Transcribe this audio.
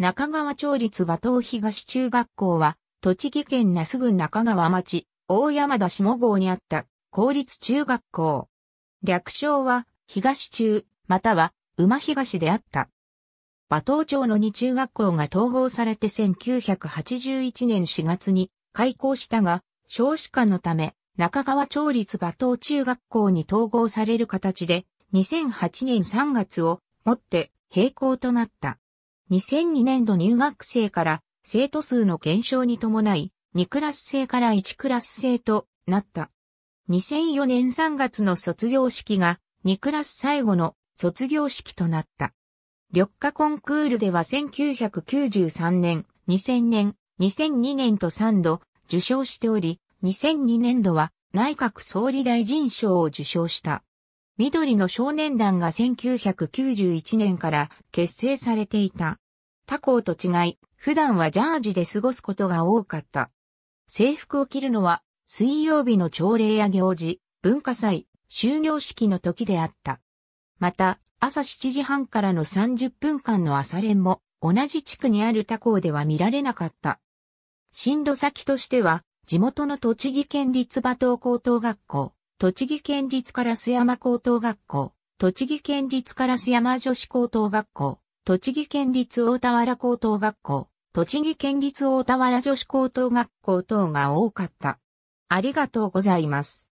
中川町立馬頭東中学校は、栃木県那須郡中川町、大山田下郷にあった公立中学校。略称は、東中、または、馬東であった。馬頭町の2中学校が統合されて1981年4月に開校したが、少子化のため、中川町立馬頭中学校に統合される形で、2008年3月をもって閉校となった。2002年度入学生から生徒数の減少に伴い、2クラス制から1クラス制となった。2004年3月の卒業式が2クラス最後の卒業式となった。緑化コンクールでは1993年、2000年、2002年と3度受賞しており、2002年度は内閣総理大臣賞を受賞した。緑の少年団が1991年から結成されていた。他校と違い、普段はジャージで過ごすことが多かった。制服を着るのは、水曜日の朝礼や行事、文化祭、終業式の時であった。また、朝7時半からの30分間の朝練も、同じ地区にある他校では見られなかった。進路先としては、地元の栃木県立馬東高等学校、栃木県立烏山高等学校、栃木県立烏山女子高等学校、栃木県立大田原高等学校、栃木県立大田原女子高等学校等が多かった。ありがとうございます。